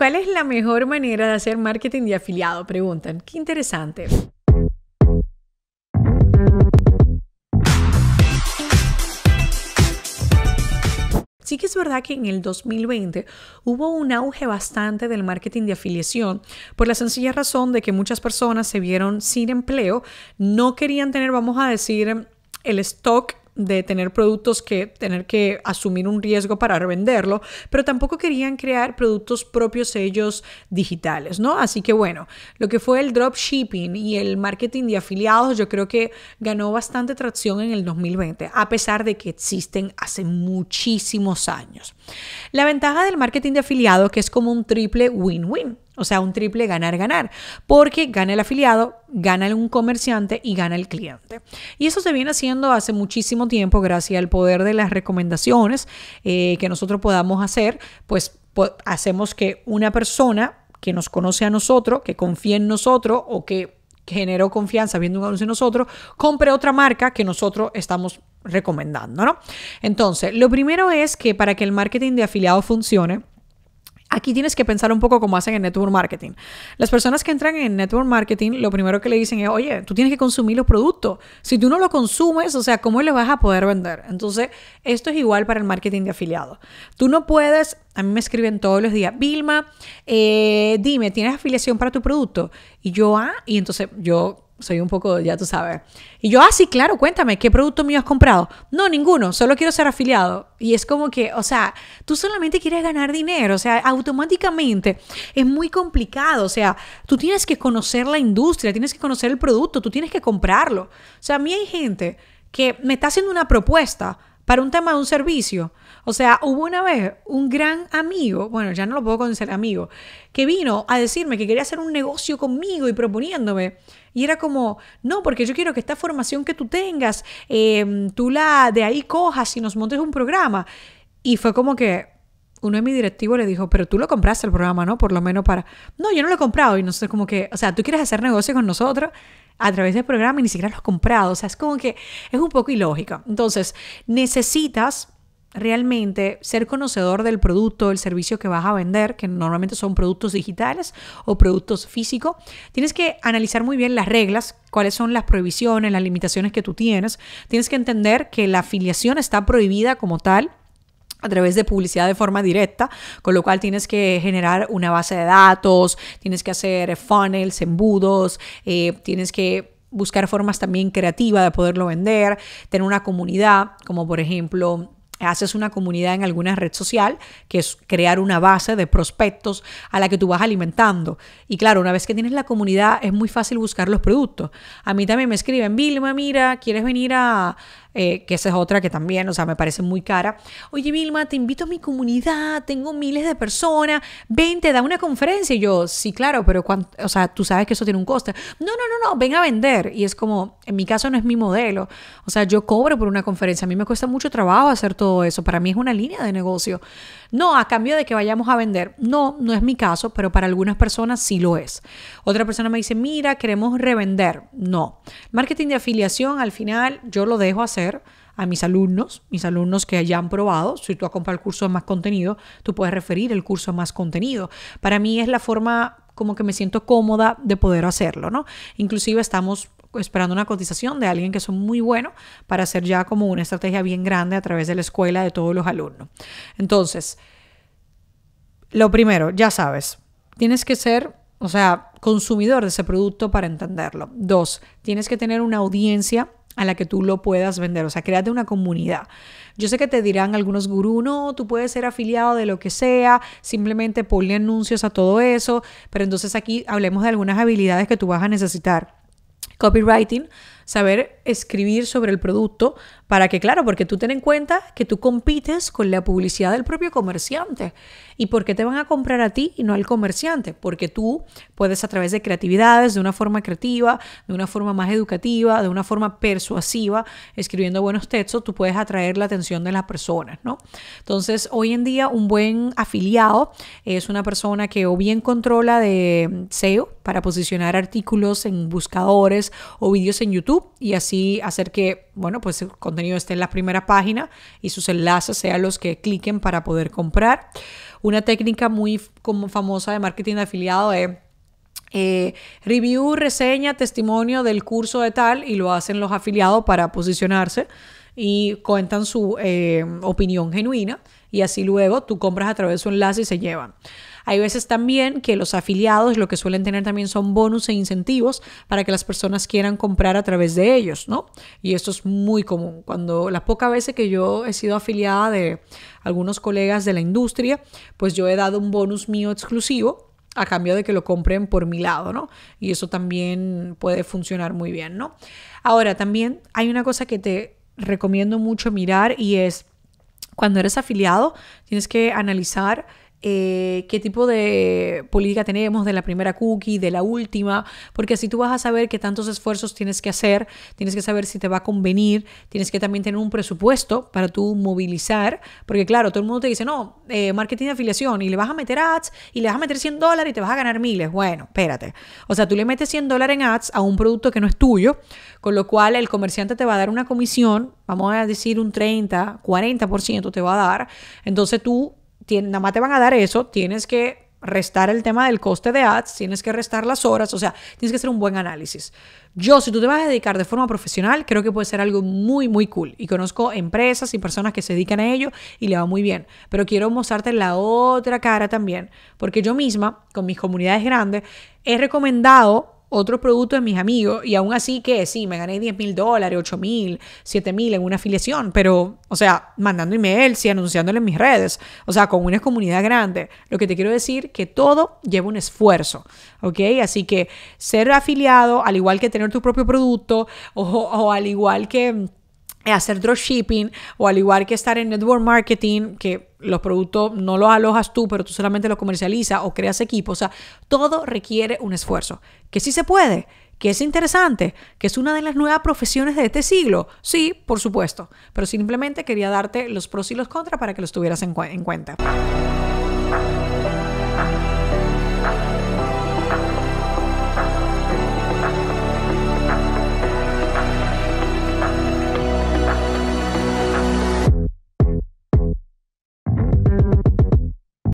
¿Cuál es la mejor manera de hacer marketing de afiliado? Preguntan. Qué interesante. Sí que es verdad que en el 2020 hubo un auge bastante del marketing de afiliación por la sencilla razón de que muchas personas se vieron sin empleo, no querían tener, vamos a decir, el stock de tener productos que tener que asumir un riesgo para revenderlo, pero tampoco querían crear productos propios ellos digitales, ¿no? Así que bueno, lo que fue el dropshipping y el marketing de afiliados, yo creo que ganó bastante tracción en el 2020, a pesar de que existen hace muchísimos años. La ventaja del marketing de afiliados que es como un triple win-win. O sea, un triple ganar-ganar, porque gana el afiliado, gana un comerciante y gana el cliente. Y eso se viene haciendo hace muchísimo tiempo gracias al poder de las recomendaciones eh, que nosotros podamos hacer, pues hacemos que una persona que nos conoce a nosotros, que confía en nosotros o que generó confianza viendo un anuncio en nosotros, compre otra marca que nosotros estamos recomendando, ¿no? Entonces, lo primero es que para que el marketing de afiliado funcione, Aquí tienes que pensar un poco como hacen en network marketing. Las personas que entran en network marketing, lo primero que le dicen es, oye, tú tienes que consumir los productos. Si tú no los consumes, o sea, ¿cómo le vas a poder vender? Entonces, esto es igual para el marketing de afiliado. Tú no puedes, a mí me escriben todos los días, Vilma, eh, dime, ¿tienes afiliación para tu producto? Y yo, ah, y entonces yo soy un poco, ya tú sabes. Y yo, ah, sí, claro, cuéntame, ¿qué producto mío has comprado? No, ninguno, solo quiero ser afiliado. Y es como que, o sea, tú solamente quieres ganar dinero, o sea, automáticamente es muy complicado, o sea, tú tienes que conocer la industria, tienes que conocer el producto, tú tienes que comprarlo. O sea, a mí hay gente que me está haciendo una propuesta para un tema de un servicio. O sea, hubo una vez un gran amigo, bueno, ya no lo puedo conocer, amigo, que vino a decirme que quería hacer un negocio conmigo y proponiéndome. Y era como, no, porque yo quiero que esta formación que tú tengas, eh, tú la de ahí cojas y nos montes un programa. Y fue como que uno de mis directivos le dijo, pero tú lo compraste el programa, ¿no? Por lo menos para... No, yo no lo he comprado. Y no sé, como que, o sea, tú quieres hacer negocio con nosotros a través del programa y ni siquiera los comprados, O sea, es como que es un poco ilógica. Entonces, necesitas realmente ser conocedor del producto, el servicio que vas a vender, que normalmente son productos digitales o productos físicos, tienes que analizar muy bien las reglas, cuáles son las prohibiciones, las limitaciones que tú tienes. Tienes que entender que la afiliación está prohibida como tal, a través de publicidad de forma directa, con lo cual tienes que generar una base de datos, tienes que hacer funnels, embudos, eh, tienes que buscar formas también creativas de poderlo vender, tener una comunidad, como por ejemplo haces una comunidad en alguna red social, que es crear una base de prospectos a la que tú vas alimentando. Y claro, una vez que tienes la comunidad, es muy fácil buscar los productos. A mí también me escriben, Vilma, mira, ¿quieres venir a, eh, que esa es otra que también, o sea, me parece muy cara. Oye, Vilma, te invito a mi comunidad, tengo miles de personas, ven, te da una conferencia. Y yo, sí, claro, pero cuando, o sea, tú sabes que eso tiene un coste. No, no, no, no, ven a vender. Y es como, en mi caso no es mi modelo. O sea, yo cobro por una conferencia, a mí me cuesta mucho trabajo hacer todo eso, para mí es una línea de negocio. No, a cambio de que vayamos a vender. No, no es mi caso, pero para algunas personas sí lo es. Otra persona me dice, mira, queremos revender. No. Marketing de afiliación, al final, yo lo dejo hacer a mis alumnos, mis alumnos que ya han probado, si tú has el curso de más contenido, tú puedes referir el curso de más contenido. Para mí es la forma como que me siento cómoda de poder hacerlo, ¿no? Inclusive estamos esperando una cotización de alguien que son muy bueno para hacer ya como una estrategia bien grande a través de la escuela de todos los alumnos. Entonces, lo primero, ya sabes, tienes que ser, o sea, consumidor de ese producto para entenderlo. Dos, tienes que tener una audiencia a la que tú lo puedas vender. O sea, créate una comunidad. Yo sé que te dirán algunos gurú, no, tú puedes ser afiliado de lo que sea, simplemente ponle anuncios a todo eso, pero entonces aquí hablemos de algunas habilidades que tú vas a necesitar. Copywriting, saber escribir sobre el producto para que, claro, porque tú ten en cuenta que tú compites con la publicidad del propio comerciante. ¿Y por qué te van a comprar a ti y no al comerciante? Porque tú puedes a través de creatividades, de una forma creativa, de una forma más educativa, de una forma persuasiva, escribiendo buenos textos, tú puedes atraer la atención de las personas, ¿no? Entonces, hoy en día un buen afiliado es una persona que o bien controla de mm, SEO para posicionar artículos en buscadores o vídeos en YouTube, y así hacer que, bueno, pues el contenido esté en la primera página y sus enlaces sean los que cliquen para poder comprar. Una técnica muy como famosa de marketing de afiliado es eh, review, reseña, testimonio del curso de tal y lo hacen los afiliados para posicionarse y cuentan su eh, opinión genuina y así luego tú compras a través de su enlace y se llevan. Hay veces también que los afiliados lo que suelen tener también son bonus e incentivos para que las personas quieran comprar a través de ellos, ¿no? Y esto es muy común. Cuando las pocas veces que yo he sido afiliada de algunos colegas de la industria, pues yo he dado un bonus mío exclusivo a cambio de que lo compren por mi lado, ¿no? Y eso también puede funcionar muy bien, ¿no? Ahora, también hay una cosa que te recomiendo mucho mirar y es cuando eres afiliado, tienes que analizar eh, qué tipo de política tenemos de la primera cookie, de la última, porque así tú vas a saber qué tantos esfuerzos tienes que hacer, tienes que saber si te va a convenir, tienes que también tener un presupuesto para tú movilizar, porque claro, todo el mundo te dice, no, eh, marketing de afiliación y le vas a meter ads y le vas a meter 100 dólares y te vas a ganar miles. Bueno, espérate. O sea, tú le metes 100 dólares en ads a un producto que no es tuyo, con lo cual el comerciante te va a dar una comisión, vamos a decir un 30, 40% te va a dar, entonces tú nada más te van a dar eso, tienes que restar el tema del coste de ads, tienes que restar las horas, o sea, tienes que hacer un buen análisis. Yo, si tú te vas a dedicar de forma profesional, creo que puede ser algo muy, muy cool. Y conozco empresas y personas que se dedican a ello y le va muy bien. Pero quiero mostrarte la otra cara también, porque yo misma, con mis comunidades grandes, he recomendado otro producto de mis amigos y aún así que sí, me gané 10 mil dólares, 8 mil, 7 mil en una afiliación, pero, o sea, mandando emails y anunciándolo en mis redes, o sea, con una comunidad grande. Lo que te quiero decir que todo lleva un esfuerzo, ¿ok? Así que ser afiliado, al igual que tener tu propio producto o al igual que eh, hacer dropshipping o al igual que estar en network marketing, que los productos no los alojas tú, pero tú solamente los comercializas o creas equipos O sea, todo requiere un esfuerzo. Que sí se puede, que es interesante, que es una de las nuevas profesiones de este siglo. Sí, por supuesto, pero simplemente quería darte los pros y los contras para que los tuvieras en cuenta.